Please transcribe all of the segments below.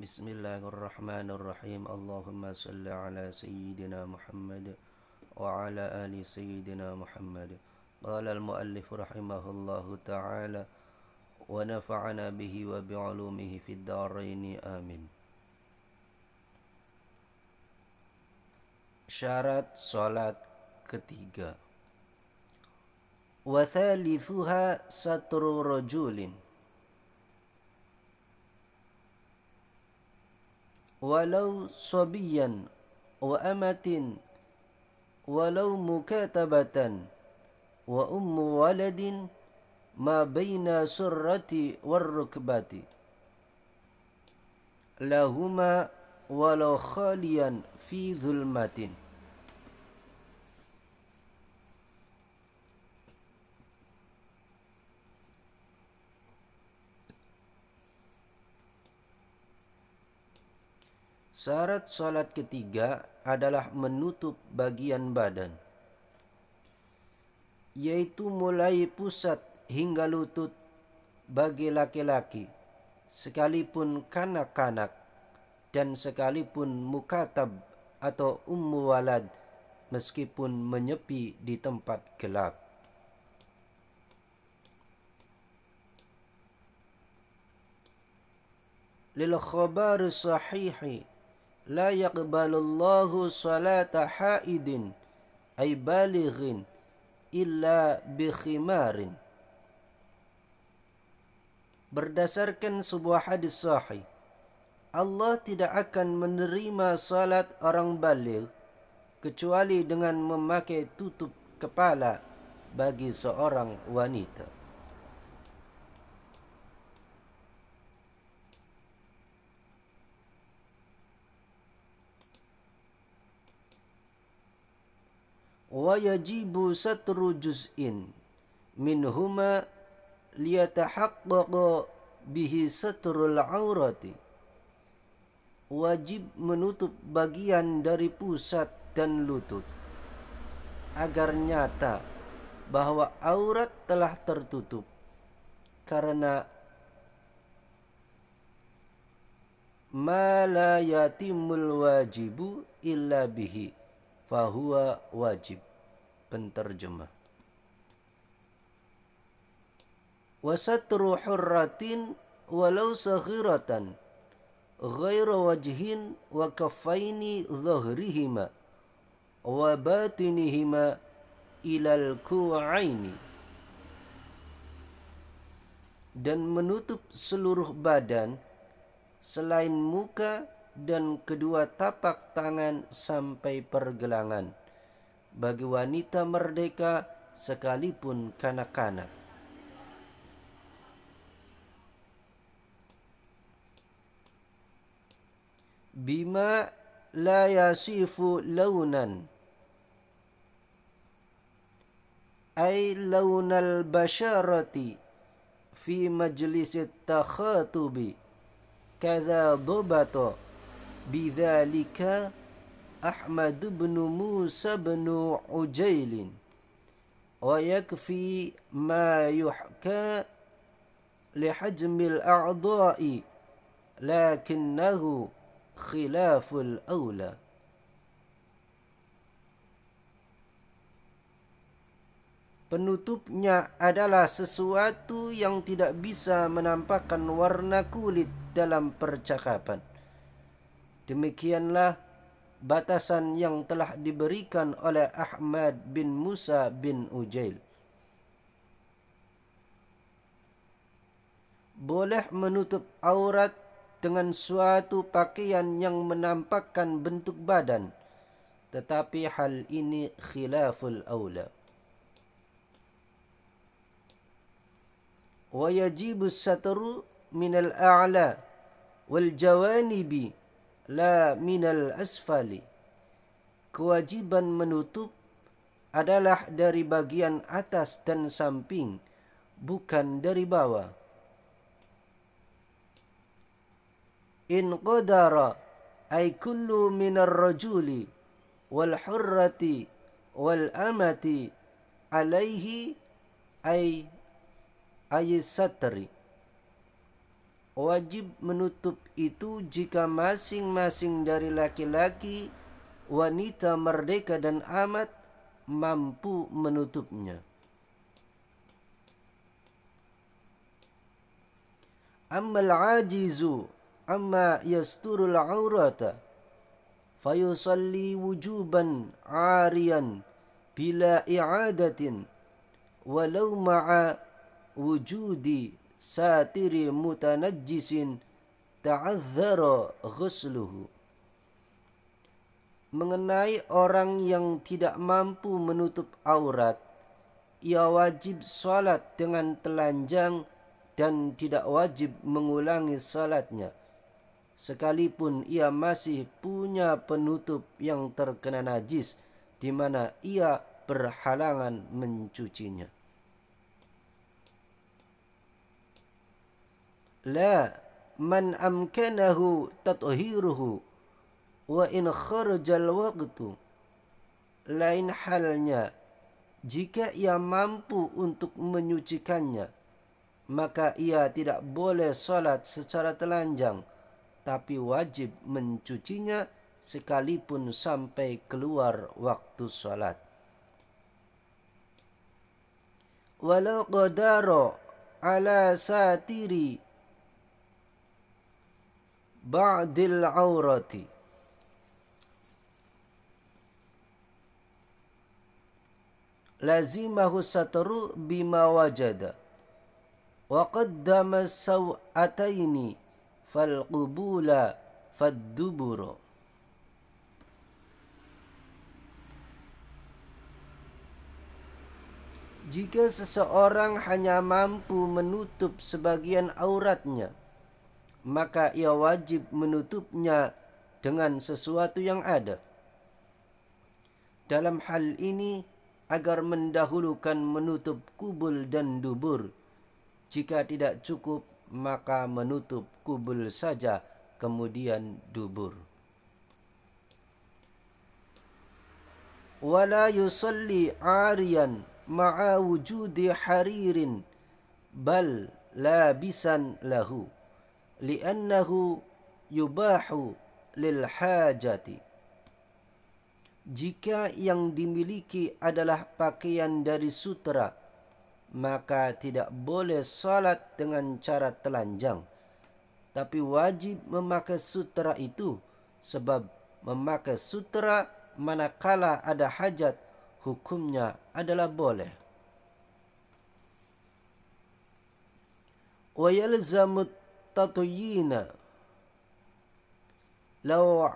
بسم الله الرحمن الرحيم اللهم صل على سيدنا محمد وعلى آل سيدنا محمد قال المؤلف رحمه الله تعالى ونفعنا به وبعلومه في الدارين آمين syarat salat ketiga wa thalithuha satru rajulin ولو صبيا وأمة ولو مكاتبة وأم ولد ما بين سرة والركبة لهما ولو خاليا في ظلمة Syarat solat ketiga adalah menutup bagian badan yaitu mulai pusat hingga lutut bagi laki-laki sekalipun kanak-kanak dan sekalipun mukatab atau ummu walad meskipun menyepi di tempat gelap lil khabar sahihi لا يقبل الله صلاة حائد أي بالغ إلا بخمار Berdasarkan sebuah hadis sahih Allah tidak akan menerima salat orang baligh kecuali dengan memakai tutup kepala bagi seorang wanita. ويجب ستر جزء منهما ليتحقق به ستر aurati. wajib menutup bagian dari pusat dan lutut agar nyata bahwa aurat telah tertutup karena ma la yatimul wajibu illa bihi fahuwa wajib penterjemah wasatru hurratin walau saghiratan ghairu wajhin wa kaffaini dhahrihima wa batinihima ila al-ku'aini dan menutup seluruh badan selain muka dan kedua tapak tangan sampai pergelangan bagi wanita merdeka sekalipun kanak-kanak. Bima la yasifu launan Ay launal basharati Fi majlisit takhatubi Kaza dobato Bidhalika Bidhalika Ahmad Musa أحمد بن موسى بن عجيل ويكفي hajm al لحجم الأعضاء khilaf al الأولى Penutupnya adalah sesuatu yang tidak bisa menampakkan warna kulit dalam percakapan. Demikianlah batasan yang telah diberikan oleh Ahmad bin Musa bin Ujail. Boleh menutup aurat dengan suatu pakaian yang menampakkan bentuk badan. Tetapi hal ini khilaful awla. Wajib sateru min al-a'la wal-jawanibi la minal asfali kewajiban menutup adalah dari bagian atas dan samping bukan dari bawah in qadara ay kullu min ar-rajuli wal hurrati wal amati alaihi ay ay satri wajib menutup itu jika masing-masing dari laki-laki, wanita merdeka dan amat mampu menutupnya. Ammal ajizu amma yasturul aurata fayusalli wujuban arian bila i'adatin walau ma'a wujudi satiri mutanajjisin ta'adzara ghusluhu mengenai orang yang tidak mampu menutup aurat ia wajib salat dengan telanjang dan tidak wajib mengulangi salatnya sekalipun ia masih punya penutup yang terkena najis di mana ia berhalangan mencucinya La لا من أمكنه تطهيره وإن خرج الوقت lain halnya jika ia mampu untuk menyucikannya maka ia tidak boleh salat secara telanjang tapi wajib mencucinya sekalipun sampai keluar waktu salat walau qadara ala satiri ba'dil aurati lazimahu satru bima wajada wa qaddama sawataini fal qubula fadduburu Jika seseorang hanya mampu menutup sebagian auratnya, maka ia wajib menutupnya dengan sesuatu yang ada. Dalam hal ini, agar mendahulukan menutup kubul dan dubur. Jika tidak cukup, maka menutup kubul saja, kemudian dubur. Wala yusalli arian ma'a wujudi haririn bal labisan lahu li'annahu yubahu lil hajati jika yang dimiliki adalah pakaian dari sutra maka tidak boleh salat dengan cara telanjang tapi wajib memakai sutra itu sebab memakai sutra manakala ada hajat hukumnya adalah boleh wa yalzamu tatuyina law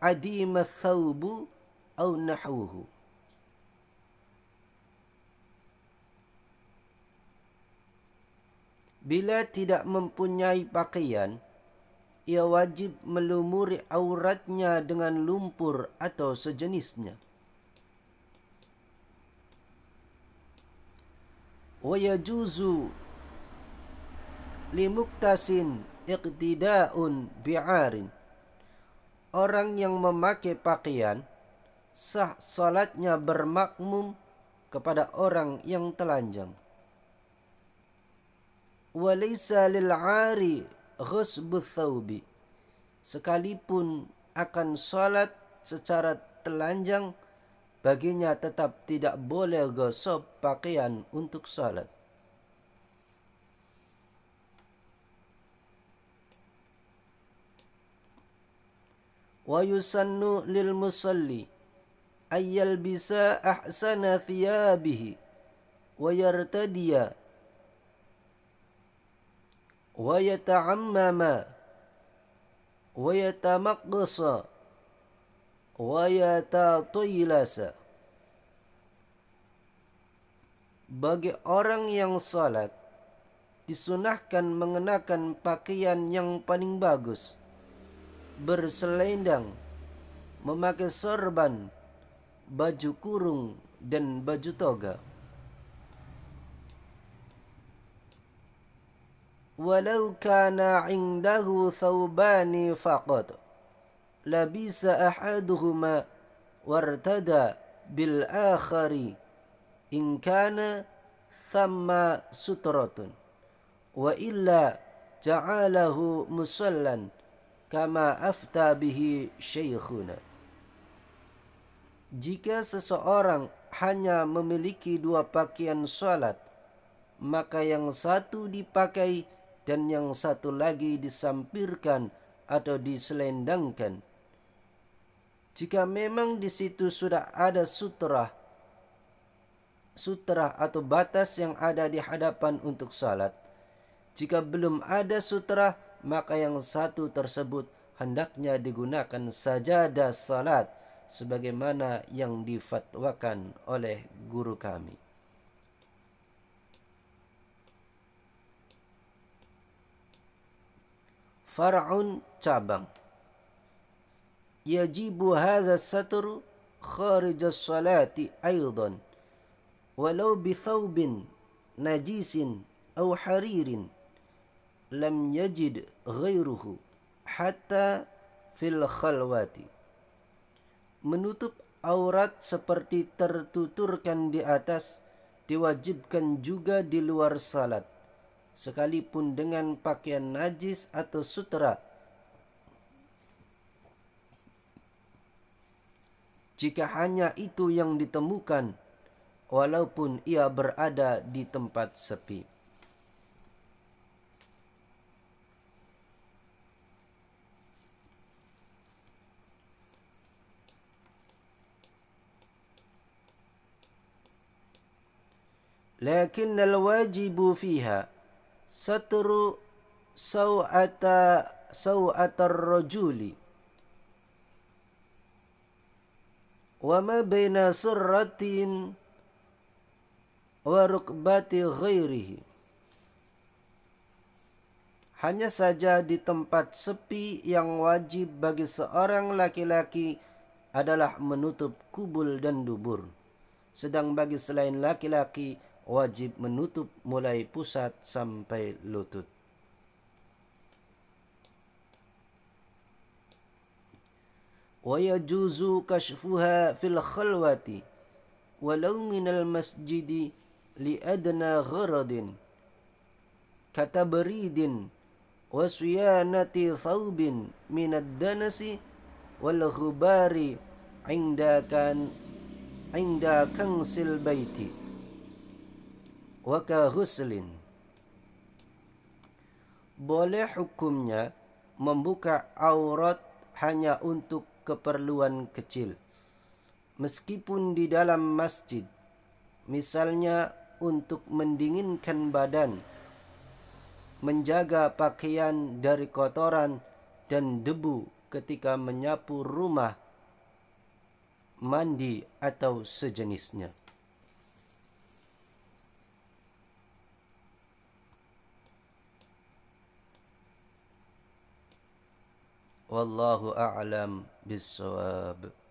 adima thawbu aw nahwuhu Bila tidak mempunyai pakaian ia wajib melumuri auratnya dengan lumpur atau sejenisnya wa yajuzu limuktasin iqtidaun bi'arin Orang yang memakai pakaian sah salatnya bermakmum kepada orang yang telanjang. Walaysa lil 'ari ghusbu thawbi sekalipun akan salat secara telanjang baginya tetap tidak boleh gosok pakaian untuk salat. wa yusannu lil musalli ayyal bisa ahsana thiyabihi wa yartadiya wa yata'ammama wa yatamaqqasa wa yatatailasa bagi orang yang salat disunahkan mengenakan pakaian yang paling bagus berselendang, memakai sorban, baju kurung dan baju toga. Walau kana indahu thawbani faqad labisa ahaduhuma wartada bil akhari in kana thamma sutratun wa illa ja'alahu musallan كما أفتى به شيخنا Jika seseorang hanya memiliki dua pakaian salat maka yang satu dipakai dan yang satu lagi disampirkan atau diselendangkan Jika memang di situ sudah ada sutra sutra atau batas yang ada di hadapan untuk salat jika belum ada sutra, maka yang satu tersebut hendaknya digunakan sajadah salat sebagaimana yang difatwakan oleh guru kami. Far'un cabang Yajibu hadha satur kharij as-salati aydan walau bi thawbin najisin aw haririn lam yajid ghairuhu hatta fil khalwati menutup aurat seperti tertuturkan di atas diwajibkan juga di luar salat sekalipun dengan pakaian najis atau sutra jika hanya itu yang ditemukan walaupun ia berada di tempat sepi لكن الواجب فيها ستر سوءة سوءة الرجل وما بين سرة وركبة غيره Hanya saja di tempat sepi yang wajib bagi seorang laki-laki adalah menutup kubul dan dubur. Sedang bagi selain laki-laki, wajib menutup mulai pusat sampai lutut. Wa yajuzu kashfuha fil khalwati walau min al masjid li adna gharadin katabridin wa suyanati thawbin min ad-danasi wal ghubari عند كان عند waka ghuslin boleh hukumnya membuka aurat hanya untuk keperluan kecil meskipun di dalam masjid misalnya untuk mendinginkan badan menjaga pakaian dari kotoran dan debu ketika menyapu rumah mandi atau sejenisnya والله أعلم بالصواب